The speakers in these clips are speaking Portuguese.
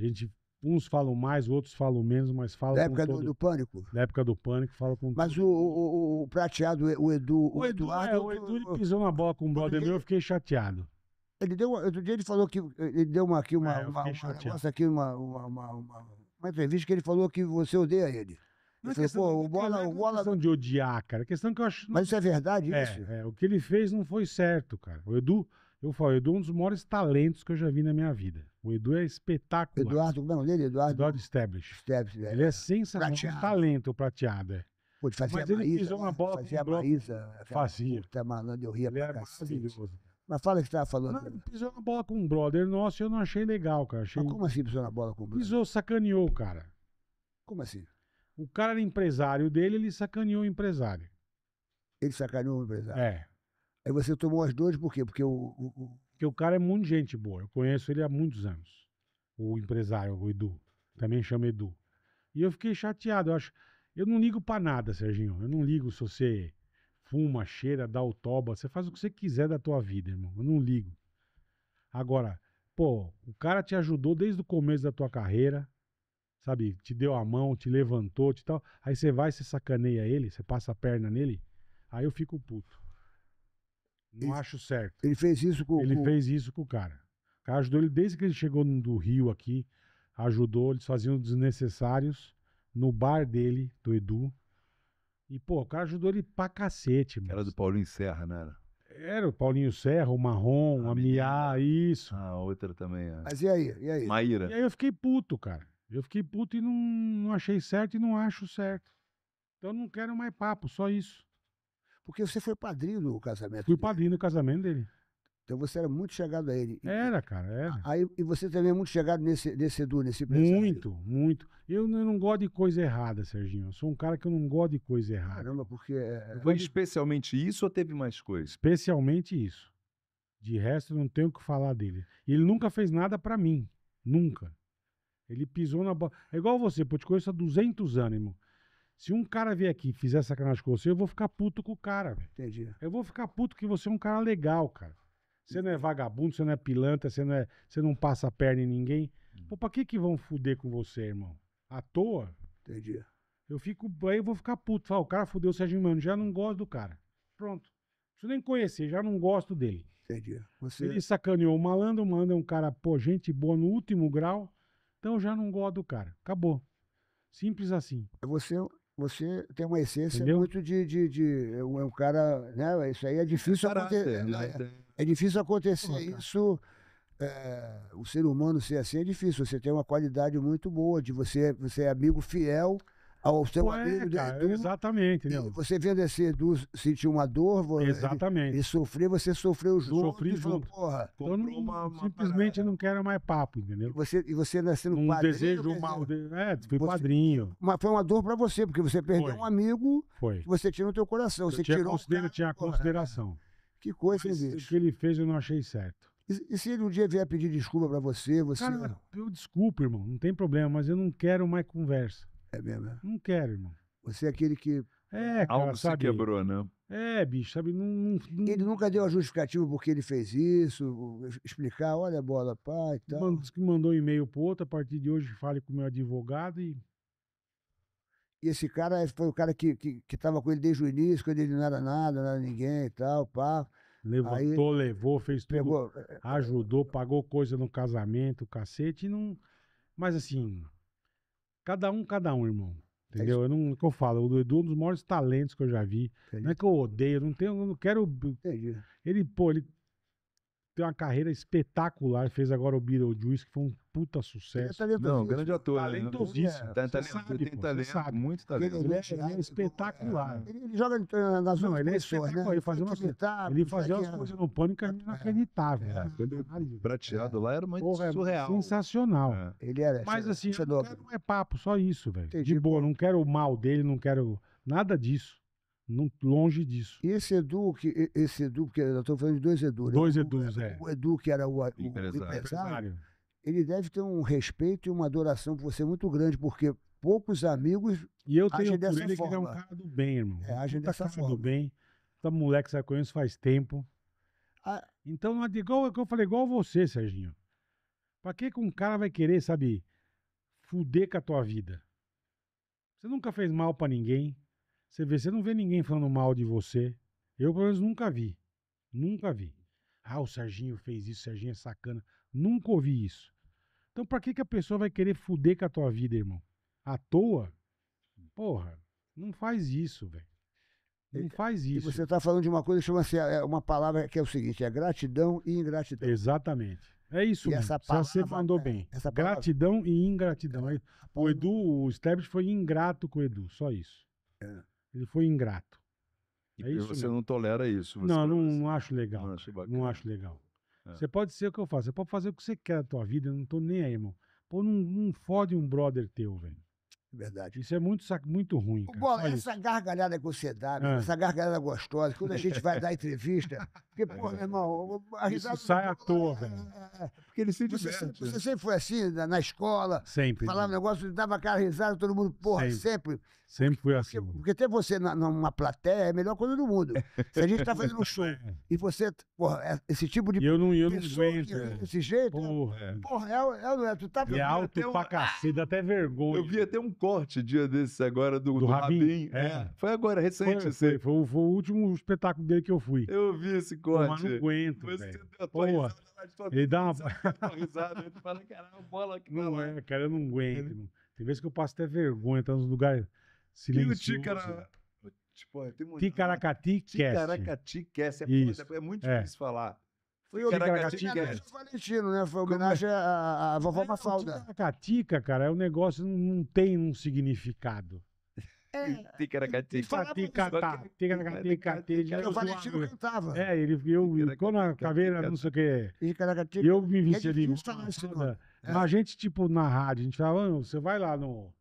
gente, uns falam mais, outros falam menos, mas falam da época todo... do, do, pânico. Da época do pânico, fala com. Mas o, o, o, prateado, o Edu, o, Edu, Eduardo, é, o Edu ele pisou na bola com o brother meu, eu fiquei chateado. Ele deu, outro dia ele falou que ele deu uma aqui uma, é, uma, uma aqui uma, uma, uma, uma entrevista que ele falou que você odeia ele. Não é falei, pô, o bola, né? É questão de odiar, cara. É questão que eu acho. Mas isso é verdade, é, isso? É, o que ele fez não foi certo, cara. O Edu, eu falo, Edu é um dos maiores talentos que eu já vi na minha vida. O Edu é espetacular. Eduardo, como é o nome dele? Eduardo, Eduardo Stablish. Stablish é. Ele é sensacional, um talento prateado. É. Pô, ele fazia Mas ele pisou uma bola fazia a Marisa. Fazia. Puta, mano, eu ria ele pra cacete. maravilhoso. Mas fala que você tava falando. Não, pisou na bola com um brother nosso e eu não achei legal, cara. Achei... Mas como assim pisou na bola com um brother? Pisou, sacaneou, cara. Como assim? O cara era empresário dele, ele sacaneou o empresário. Ele sacaneou o empresário? É. Aí você tomou as duas por quê? Porque o, o, Porque o cara é muito gente boa. Eu conheço ele há muitos anos. O empresário, o Edu. Também chama Edu. E eu fiquei chateado. Eu, acho... eu não ligo para nada, Serginho. Eu não ligo se você fuma, cheira, dá o toba. Você faz o que você quiser da tua vida, irmão. Eu não ligo. Agora, pô, o cara te ajudou desde o começo da tua carreira, sabe? Te deu a mão, te levantou, te tal. Aí você vai, você sacaneia ele, você passa a perna nele. Aí eu fico puto. Não ele, acho certo. Ele fez isso com Ele com... fez isso com o cara. O cara ajudou ele desde que ele chegou do Rio aqui. Ajudou, eles faziam desnecessários no bar dele, do Edu. E, pô, o cara ajudou ele pra cacete, mano. Era do Paulinho Serra, não era? Era o Paulinho Serra, o Marrom, a, a Mia, isso. Ah, outra também. É. Mas e aí? E aí? Maíra. E aí eu fiquei puto, cara. Eu fiquei puto e não, não achei certo e não acho certo. Então eu não quero mais papo, só isso. Porque você foi padrinho do casamento. Fui dele. padrinho do casamento dele. Então você era muito chegado a ele. Era, cara, era. Aí, e você também é muito chegado nesse, nesse Edu, nesse empresário. Muito, muito. Eu não gosto de coisa errada, Serginho. Eu sou um cara que eu não gosto de coisa errada. Caramba, porque. É, é, foi especialmente isso ou teve mais coisas? Especialmente isso. De resto, eu não tenho o que falar dele. E ele nunca fez nada para mim. Nunca. Ele pisou na bola. É igual você, pô, te conheço há 200 anos, irmão. Se um cara vier aqui e fizer sacanagem com você, eu vou ficar puto com o cara. Véio. Entendi. Eu vou ficar puto que você é um cara legal, cara. Você não é vagabundo, você não é pilantra, você não, é, não passa a perna em ninguém. Pô, pra que que vão fuder com você, irmão? À toa? Entendi. Eu fico, aí eu vou ficar puto. Fala, o cara fudeu o Sérgio Mano, já não gosto do cara. Pronto. Eu nem conhecer, já não gosto dele. Entendi. Você... Ele sacaneou o malandro, o malandro é um cara, pô, gente boa no último grau, então eu já não gosto do cara. Acabou. Simples assim. Você é você tem uma essência Entendeu? muito de, de, de, É um é cara. Né? Isso aí é, é difícil né? é acontecer. Né? É, é difícil acontecer Pô, isso. É, o ser humano ser assim é difícil. Você tem uma qualidade muito boa de você, você é amigo fiel ao seu Ué, amigo cara, Edu. Exatamente. Você vendo esse Edu sentir uma dor, exatamente. e sofreu, você sofreu junto. Eu sofri junto. Falou, então, não, uma, uma simplesmente parada. não quero mais papo, entendeu? E você, e você nascendo um padrinho. desejo mal. É, fui você, padrinho. Mas foi uma dor para você, porque você perdeu foi. um amigo foi. que você tirou no teu coração. Eu você tinha, tirou considera, cara, tinha consideração. Que coisa, mas, O que ele fez eu não achei certo. E, se ele um dia vier pedir desculpa para você, você. Cara, eu desculpo, irmão, não tem problema, mas eu não quero mais conversa. É mesmo? É. Não quero, irmão. Você é aquele que. É, cara, Algo sabe? se quebrou, né? É, bicho, sabe? Não, não, não... Ele nunca deu a justificativa porque ele fez isso, explicar, olha a bola, pai e tal. Mandou, que mandou um e-mail pro outro, a partir de hoje fale com o meu advogado e. E esse cara foi o cara que, que, que tava com ele desde o início, quando ele não era nada, não era ninguém e tal, pá. Levantou, Aí, levou, fez tudo. Pegou, é, é, ajudou, pagou coisa no casamento, cacete, não. Mas assim, Cada um, cada um, irmão. É Entendeu? É eu não, que eu falo, o Edu é um dos maiores talentos que eu já vi. Entendi. Não é que eu odeio, não tenho, não quero. Entendi. Ele, pô, ele tem uma carreira espetacular, fez agora o Beetlejuice, que foi um puta sucesso. É talento, não, grande ator. Talentosíssimo. Né? Tá, tem talento, sabe. muito talento. Ele, é, ele é espetacular. É. Ele, ele, joga nas não, ele é né? espetacular. Né? Ele fazia umas, é ele fazia coisas no pânico inacreditável. É. prateado lá era muito Porra, surreal. Sensacional. Ele era. Mas assim, não é papo, só isso, velho. De boa, não quero o mal dele, não quero nada disso. Não, longe disso. Esse Edu, que, esse Edu, porque eu estou falando de dois Edu. Né? Dois né? Edus, é. O Edu, que era o, o empresário. empresário, ele deve ter um respeito e uma adoração por você muito grande, porque poucos amigos E eu tenho dessa ele forma. que é um cara do bem, irmão. É, agem dessa cara do bem. Tá moleque que você conhece faz tempo. então, não igual que eu falei, igual você, Serginho. Pra que, que um cara vai querer, sabe, fuder com a tua vida? Você nunca fez mal para ninguém. Você vê, você não vê ninguém falando mal de você. Eu, pelo menos, nunca vi. Nunca vi. Ah, o Serginho fez isso, o Serginho é sacana. Nunca ouvi isso. Então, pra que, que a pessoa vai querer fuder com a tua vida, irmão? À toa? Porra, não faz isso, velho. Não faz isso. E você está falando de uma coisa que chama-se é, é uma palavra que é o seguinte: é gratidão e ingratidão. Exatamente. É isso. E mesmo. essa palavra, você mandou é, bem. Essa palavra... Gratidão e ingratidão. O Edu, o Stebbins foi ingrato com o Edu, só isso. É. Ele foi ingrato. É e isso você mesmo. não tolera isso. não, não, assim. não, acho legal. Não acho, não acho legal. É. Você pode ser o que eu faço. Você pode fazer o que você quer da tua vida. Eu não tô nem aí, irmão. Pô, não, não fode um brother teu, velho. Verdade. Isso é muito, muito ruim. Cara. Bom, essa isso. gargalhada que você dá, é. essa gargalhada gostosa, quando a gente vai dar entrevista, porque, pô, meu irmão, a risada. Isso sai à toa, velho. É, é, porque ele se diverte. Você, sempre, você sempre foi assim, na, na, escola? Sempre. Falava né? um negócio, dava aquela risada, todo mundo, porra, sempre. Sempre, sempre foi assim. Porque, porque ter você na, numa plateia é a melhor coisa do mundo. Se a gente tá fazendo um show é. e você, porra, é esse tipo de. E eu não, eu não aguento. É. jeito. É, porra, é, porra, é, é, não é, é. Tu tá alto pra cacete, dá até vergonha. Eu vi até um corte dia desses agora do, do, do Rabin. Rabin. É. Foi agora, recente. Foi, foi, foi, foi, o último espetáculo dele que eu fui. Eu vi esse corte. Mas não aguento. Mas você deu a Porra, ele dá uma... dá risada, ele fala, caralho, bola que tá Não é, cara, eu não aguento. Tem vezes que eu passo até vergonha, tá nos lugares silenciosos. E o Ticara... Tipo, tem Ticaracati Cast. Ticaracati Cast, é, é muito é. difícil falar. Foi Ticaracati Cast. Foi é Valentino, né? Foi homenagem é? à, vovó Mafalda. Ticaracatica, cara, é um negócio que não tem um significado. É. Ticaracati. Ticaracati. Ticaracati. O Valentino cantava. É, ele, eu, quando a caveira, não sei o que. Ticaracati. Eu me é vestia de. Né? Mas a gente, tipo, na rádio, a gente falava, você vai lá no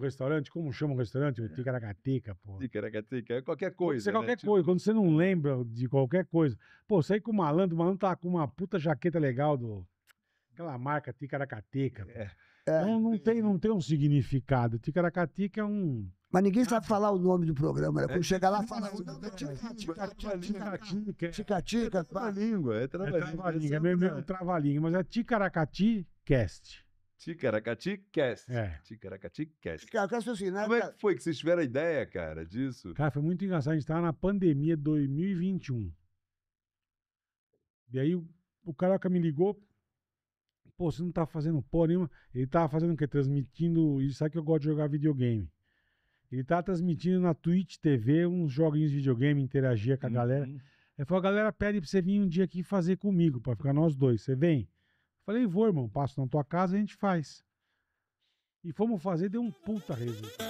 restaurante, como chama o restaurante? É. Ticaracateca, pô. Ticaracateca, é qualquer coisa. Você né? qualquer né? coisa, quando você não lembra de qualquer coisa. Pô, saí com o malandro, o malandro tá com uma puta jaqueta legal do. Aquela marca Ticaracateca. É. Então, não é. tem, não tem um significado. Ticaracateca é um. Mas ninguém sabe ah. falar o nome do programa, né? É, Quando é, chegar lá, fala. Tica-tica. É, é trava-língua. É, é trava-língua. É meio trava-língua, mas é Ticaracati Cast. Ticaracati Cast. É. Ticaracati Cast. Assim, né, Como é que foi que vocês tiveram a ideia, cara, disso? Cara, foi muito engraçado. A gente tava na pandemia 2021. E aí o caraca me ligou. Pô, você não tá fazendo porra nenhuma. Ele tava fazendo o quê? Transmitindo. E sabe que eu gosto de jogar videogame. Ele tá transmitindo na Twitch TV uns joguinhos de videogame, interagia com a uhum. galera. Ele falou: a galera pede pra você vir um dia aqui fazer comigo, pra ficar nós dois. Você vem? Eu falei: vou, irmão, passo na tua casa e a gente faz. E fomos fazer, deu um puta resultado.